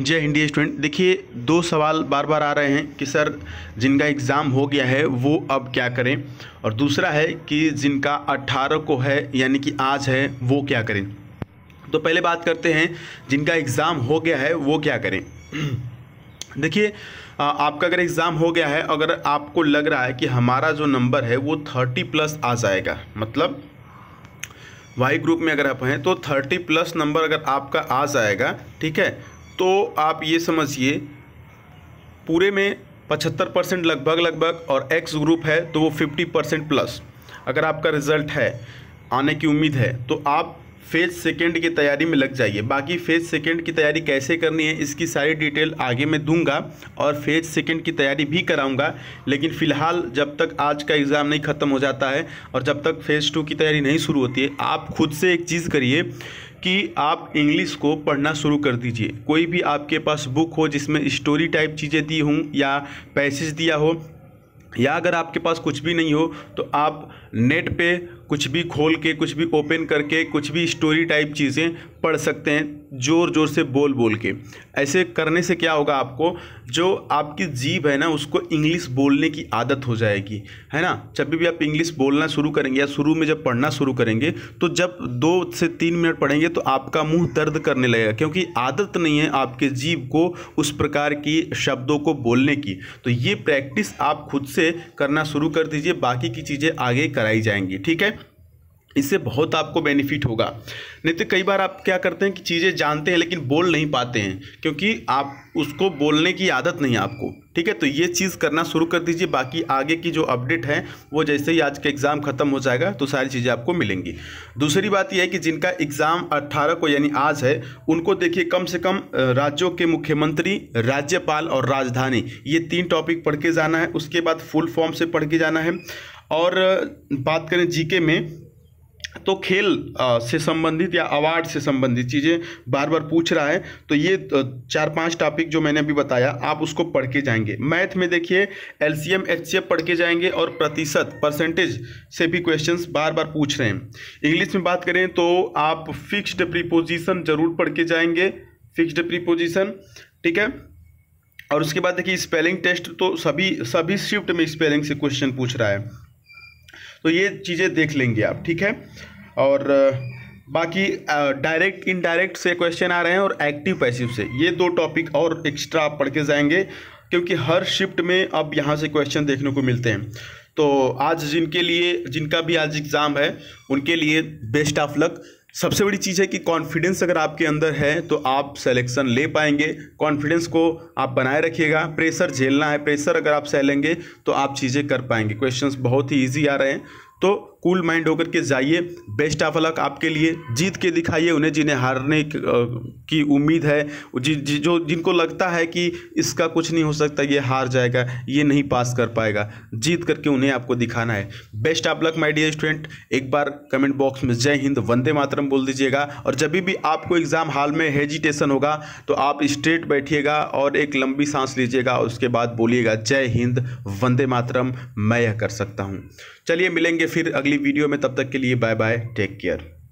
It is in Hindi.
जय हिंदी स्टूडेंट देखिए दो सवाल बार बार आ रहे हैं कि सर जिनका एग्ज़ाम हो गया है वो अब क्या करें और दूसरा है कि जिनका 18 को है यानी कि आज है वो क्या करें तो पहले बात करते हैं जिनका एग्ज़ाम हो गया है वो क्या करें देखिए आपका अगर एग्ज़ाम हो गया है अगर आपको लग रहा है कि हमारा जो नंबर है वो थर्टी प्लस आ जाएगा मतलब वाई ग्रुप में अगर आप हैं तो थर्टी प्लस नंबर अगर आपका आ जाएगा ठीक है तो आप ये समझिए पूरे में पचहत्तर परसेंट लगभग लगभग और एक्स ग्रुप है तो वो फिफ्टी परसेंट प्लस अगर आपका रिजल्ट है आने की उम्मीद है तो आप फेज सेकेंड की तैयारी में लग जाइए बाकी फेज सेकेंड की तैयारी कैसे करनी है इसकी सारी डिटेल आगे मैं दूंगा और फेज सेकेंड की तैयारी भी कराऊंगा लेकिन फ़िलहाल जब तक आज का एग्ज़ाम नहीं ख़त्म हो जाता है और जब तक फेज़ टू की तैयारी नहीं शुरू होती है आप खुद से एक चीज़ करिए कि आप इंग्लिश को पढ़ना शुरू कर दीजिए कोई भी आपके पास बुक हो जिसमें स्टोरी टाइप चीज़ें दी हों या पैसेज दिया हो या अगर आपके पास कुछ भी नहीं हो तो आप नेट पे कुछ भी खोल के कुछ भी ओपन करके कुछ भी स्टोरी टाइप चीज़ें पढ़ सकते हैं ज़ोर ज़ोर से बोल बोल के ऐसे करने से क्या होगा आपको जो आपकी जीभ है ना उसको इंग्लिश बोलने की आदत हो जाएगी है ना जब भी आप इंग्लिश बोलना शुरू करेंगे या शुरू में जब पढ़ना शुरू करेंगे तो जब दो से तीन मिनट पढ़ेंगे तो आपका मुंह दर्द करने लगेगा क्योंकि आदत नहीं है आपके जीव को उस प्रकार की शब्दों को बोलने की तो ये प्रैक्टिस आप खुद से करना शुरू कर दीजिए बाकी की चीज़ें आगे कराई जाएंगी ठीक है इससे बहुत आपको बेनिफिट होगा नहीं तो कई बार आप क्या करते हैं कि चीज़ें जानते हैं लेकिन बोल नहीं पाते हैं क्योंकि आप उसको बोलने की आदत नहीं है आपको ठीक है तो ये चीज़ करना शुरू कर दीजिए बाकी आगे की जो अपडेट है वो जैसे ही आज का एग्ज़ाम ख़त्म हो जाएगा तो सारी चीज़ें आपको मिलेंगी दूसरी बात यह है कि जिनका एग्ज़ाम अट्ठारह को यानी आज है उनको देखिए कम से कम राज्यों के मुख्यमंत्री राज्यपाल और राजधानी ये तीन टॉपिक पढ़ के जाना है उसके बाद फुल फॉर्म से पढ़ के जाना है और बात करें जीके में तो खेल से संबंधित या अवार्ड से संबंधित चीज़ें बार बार पूछ रहा है तो ये चार पांच टॉपिक जो मैंने अभी बताया आप उसको पढ़ के जाएंगे मैथ में देखिए L C M H C F पढ़ के जाएंगे और प्रतिशत परसेंटेज से भी क्वेश्चंस बार बार पूछ रहे हैं इंग्लिश में बात करें तो आप फिक्स्ड प्रीपोजिशन जरूर पढ़ के जाएंगे फिक्स्ड प्रीपोजिशन ठीक है और उसके बाद देखिए स्पेलिंग टेस्ट तो सभी सभी शिफ्ट में स्पेलिंग से क्वेश्चन पूछ रहा है तो ये चीज़ें देख लेंगे आप ठीक है और बाकी डायरेक्ट इनडायरेक्ट से क्वेश्चन आ रहे हैं और एक्टिव पैसिव से ये दो टॉपिक और एक्स्ट्रा आप पढ़ के जाएंगे क्योंकि हर शिफ्ट में अब यहाँ से क्वेश्चन देखने को मिलते हैं तो आज जिनके लिए जिनका भी आज एग्ज़ाम है उनके लिए बेस्ट ऑफ लक सबसे बड़ी चीज़ है कि कॉन्फिडेंस अगर आपके अंदर है तो आप सेलेक्शन ले पाएंगे कॉन्फिडेंस को आप बनाए रखिएगा प्रेशर झेलना है प्रेशर अगर आप सहलेंगे तो आप चीज़ें कर पाएंगे क्वेश्चंस बहुत ही इजी आ रहे हैं तो कूल माइंड होकर के जाइए बेस्ट ऑफ लक आपके लिए जीत के दिखाइए उन्हें जिन्हें हारने की उम्मीद है जि, जि, जो जिनको लगता है कि इसका कुछ नहीं हो सकता ये हार जाएगा ये नहीं पास कर पाएगा जीत करके उन्हें आपको दिखाना है best of luck my dear student एक बार कमेंट बॉक्स में जय हिंद वंदे मातरम बोल दीजिएगा और जब भी आपको एग्ज़ाम हाल में हेजिटेशन होगा तो आप स्ट्रेट बैठिएगा और एक लंबी सांस लीजिएगा उसके बाद बोलिएगा जय हिंद वंदे मातरम मैं यह कर सकता हूँ चलिए मिलेंगे फिर अगली वीडियो में तब तक के लिए बाय बाय टेक केयर